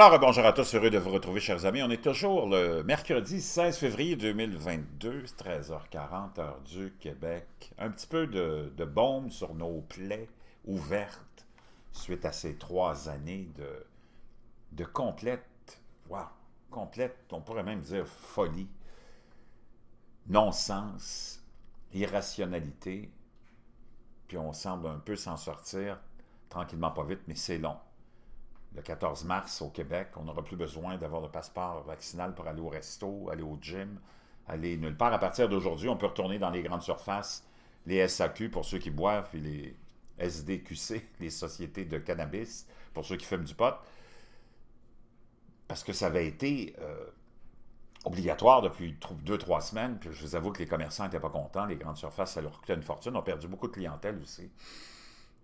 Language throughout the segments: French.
Alors, euh, bonjour à tous, heureux de vous retrouver, chers amis. On est toujours le mercredi 16 février 2022, 13h40, heure du Québec. Un petit peu de, de bombe sur nos plaies ouvertes suite à ces trois années de, de complète, wow, complète, on pourrait même dire folie, non-sens, irrationalité, puis on semble un peu s'en sortir tranquillement pas vite, mais c'est long le 14 mars au Québec, on n'aura plus besoin d'avoir le passeport vaccinal pour aller au resto, aller au gym, aller nulle part. À partir d'aujourd'hui, on peut retourner dans les grandes surfaces, les SAQ pour ceux qui boivent, puis les SDQC, les sociétés de cannabis, pour ceux qui fument du pot, parce que ça avait été euh, obligatoire depuis deux, trois semaines. je vous avoue que les commerçants n'étaient pas contents, les grandes surfaces, ça leur coûtait une fortune, ont perdu beaucoup de clientèle aussi.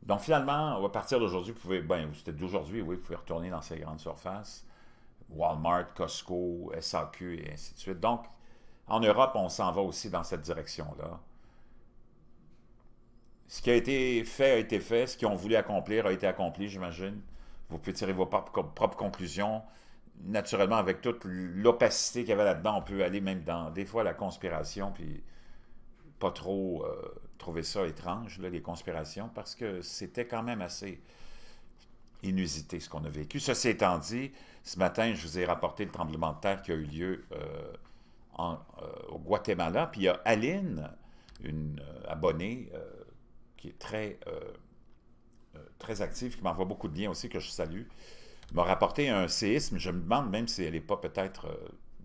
Donc finalement, à partir d'aujourd'hui, vous pouvez, ben, c'était d'aujourd'hui, oui, vous pouvez retourner dans ces grandes surfaces, Walmart, Costco, SAQ et ainsi de suite. Donc, en Europe, on s'en va aussi dans cette direction-là. Ce qui a été fait a été fait, ce qu'ils ont voulu accomplir a été accompli, j'imagine. Vous pouvez tirer vos propres conclusions. Naturellement, avec toute l'opacité qu'il y avait là-dedans, on peut aller même dans des fois la conspiration, puis trop euh, trouver ça étrange, les conspirations, parce que c'était quand même assez inusité ce qu'on a vécu. Ceci étant dit, ce matin, je vous ai rapporté le tremblement de terre qui a eu lieu euh, euh, au Guatemala. Puis il y a Aline, une abonnée qui est très, très active, qui m'envoie beaucoup de liens aussi, que je salue, m'a rapporté un séisme. Je me demande même si elle n'est pas peut-être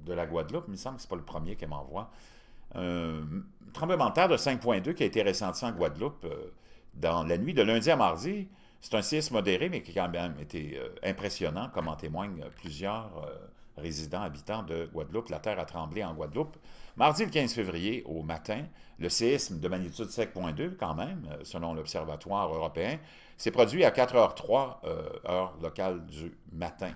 de la Guadeloupe, il me semble que ce n'est pas le premier qu'elle m'envoie un euh, tremblement de terre de 5,2 qui a été ressenti en Guadeloupe euh, dans la nuit de lundi à mardi. C'est un séisme modéré, mais qui a quand même été euh, impressionnant, comme en témoignent plusieurs résidents, habitants de Guadeloupe. La terre a tremblé en Guadeloupe. Mardi le 15 février, au matin, le séisme de magnitude 5,2 quand même, selon l'Observatoire européen, s'est produit à 4h03, heure locale du matin.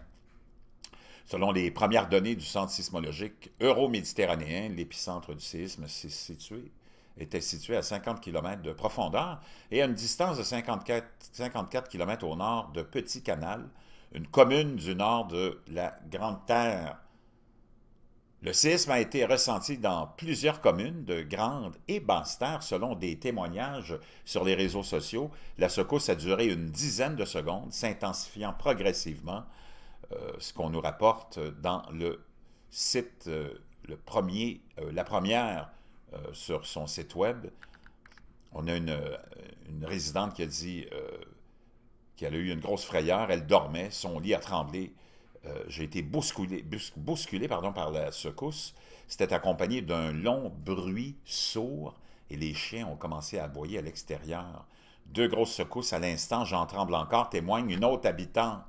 Selon les premières données du Centre sismologique euroméditerranéen, l'épicentre du séisme situé était situé à 50 km de profondeur et à une distance de 54, 54 km au nord de Petit Canal, une commune du nord de la Grande Terre. Le séisme a été ressenti dans plusieurs communes de Grande et Basse-Terre selon des témoignages sur les réseaux sociaux. La secousse a duré une dizaine de secondes, s'intensifiant progressivement euh, ce qu'on nous rapporte dans le site, euh, le premier, euh, la première sur son site web. On a une, résidente qui a dit qu'elle a eu une grosse frayeur, elle dormait, son lit a tremblé. j'ai été bousculé, bousculé pardon, par la secousse. C'était accompagné d'un long bruit sourd et les chiens ont commencé à aboyer à l'extérieur. Deux grosses secousses à l'instant, j'en tremble encore, témoigne une autre habitante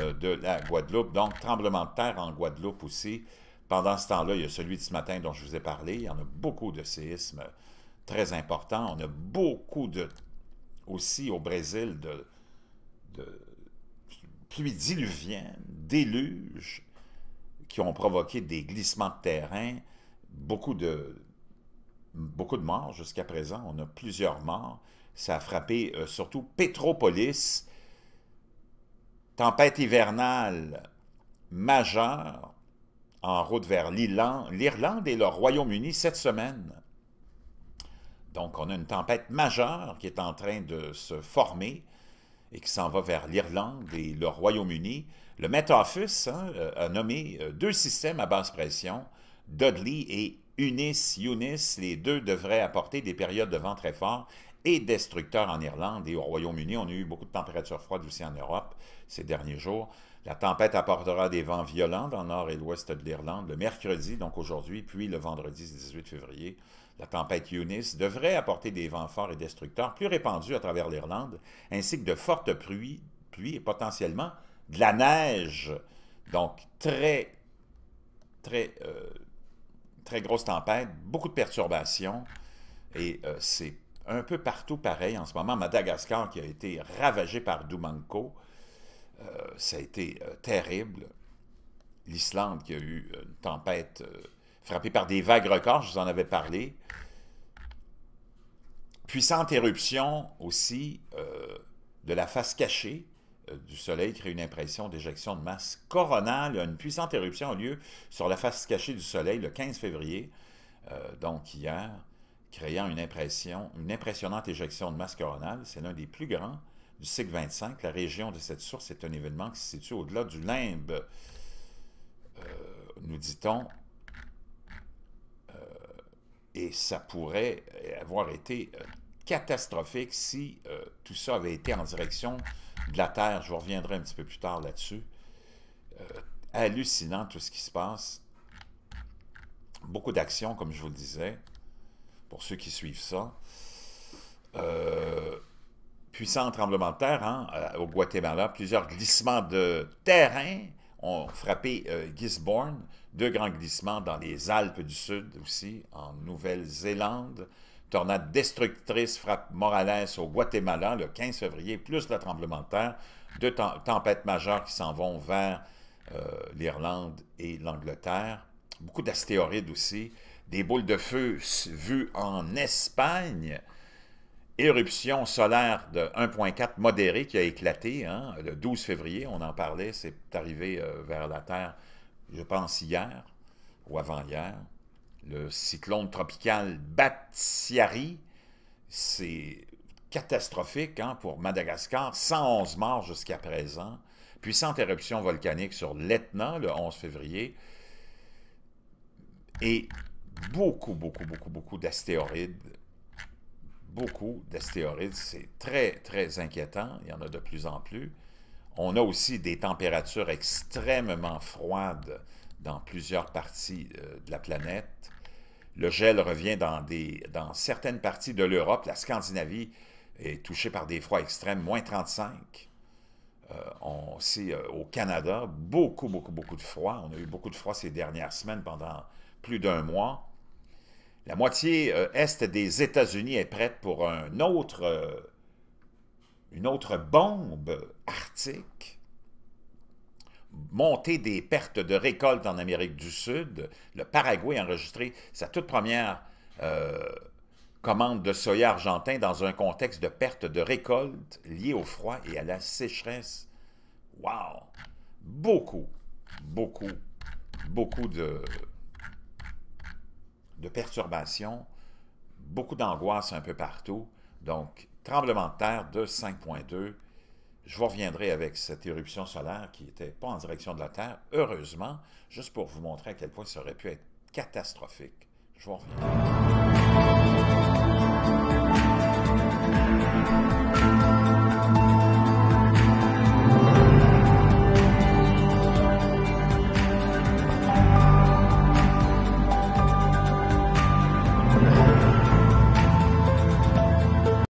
euh, de la Guadeloupe. Donc, tremblement de terre en Guadeloupe aussi. Pendant ce temps-là, il y a celui de ce matin dont je vous ai parlé. Il y en a beaucoup de séismes très importants. On a beaucoup de, aussi au Brésil de, pluies diluviennes, déluges qui ont provoqué des glissements de terrain, beaucoup de, beaucoup de morts jusqu'à présent. On a plusieurs morts. Ça a frappé euh, surtout Petropolis Tempête hivernale majeure en route vers l'Irlande et le Royaume-Uni cette semaine. Donc, on a une tempête majeure qui est en train de se former et qui s'en va vers l'Irlande et le Royaume-Uni. Le Met Office hein, euh, a nommé euh, deux systèmes à basse pression, Dudley et Unis Unis. Les deux devraient apporter des périodes de vent très fort et destructeur en Irlande et au Royaume-Uni. On a eu beaucoup de températures froides aussi en Europe ces derniers jours. La tempête apportera des vents violents dans le nord et l'ouest de l'Irlande le mercredi, donc aujourd'hui, puis le vendredi 18 février. La tempête Eunice devrait apporter des vents forts et destructeurs plus répandus à travers l'Irlande, ainsi que de fortes pluies, et potentiellement de la neige. Donc, très, très, euh, très grosse tempête, beaucoup de perturbations, et euh, c'est un peu partout pareil en ce moment. Madagascar qui a été ravagé par Dumanko, euh, ça a été euh, terrible. L'Islande qui a eu une tempête euh, frappée par des vagues records, je vous en avais parlé. Puissante éruption aussi de la face cachée du Soleil crée une impression d'éjection de masse coronale. Une puissante éruption a lieu sur la face cachée du Soleil le 15 février, donc hier créant une impression, une impressionnante éjection de masse coronale. C'est l'un des plus grands du cycle 25. La région de cette source est un événement qui se situe au-delà du limbe, euh, nous dit-on, euh, et ça pourrait avoir été euh, catastrophique si tout ça avait été en direction de la Terre. Je reviendrai un petit peu plus tard là-dessus. hallucinant tout ce qui se passe. Beaucoup d'actions, comme je vous le disais pour ceux qui suivent ça. Euh, puissant tremblement de terre hein, au Guatemala, plusieurs glissements de terrain ont frappé euh, Gisborne, deux grands glissements dans les Alpes du Sud aussi, en Nouvelle-Zélande. Tornade destructrice frappe Morales au Guatemala le 15 février, plus le tremblement de terre. Deux tempêtes majeures qui s'en vont vers euh, l'Irlande et l'Angleterre. Beaucoup d'astéroïdes aussi des boules de feu vues en Espagne, éruption solaire de 1.4 modérée qui a éclaté hein, le 12 février, on en parlait, c'est arrivé euh, vers la Terre, je pense hier ou avant-hier. Le cyclone tropical Batsiari, c'est catastrophique hein, pour Madagascar, 111 morts jusqu'à présent, puissante éruption volcanique sur l'Etna le 11 février, et beaucoup, beaucoup, beaucoup, beaucoup d'astéroïdes. Beaucoup d'astéroïdes. C'est très, très inquiétant. Il y en a de plus en plus. On a aussi des températures extrêmement froides dans plusieurs parties euh, de la planète. Le gel revient dans, des, dans certaines parties de l'Europe. La Scandinavie est touchée par des froids extrêmes, moins 35. Euh, on sait euh, au Canada, beaucoup, beaucoup, beaucoup de froid. On a eu beaucoup de froid ces dernières semaines pendant plus d'un mois. La moitié euh, est des États-Unis est prête pour un autre, euh, une autre bombe arctique. Montée des pertes de récolte en Amérique du Sud. Le Paraguay a enregistré sa toute première euh, commande de soya argentin dans un contexte de perte de récolte liée au froid et à la sécheresse. Wow! Beaucoup, beaucoup, beaucoup de, de perturbations, beaucoup d'angoisse un peu partout. Donc, tremblement de terre de 5.2. Je reviendrai avec cette éruption solaire qui n'était pas en direction de la Terre, heureusement, juste pour vous montrer à quel point ça aurait pu être catastrophique. Je vous reviens.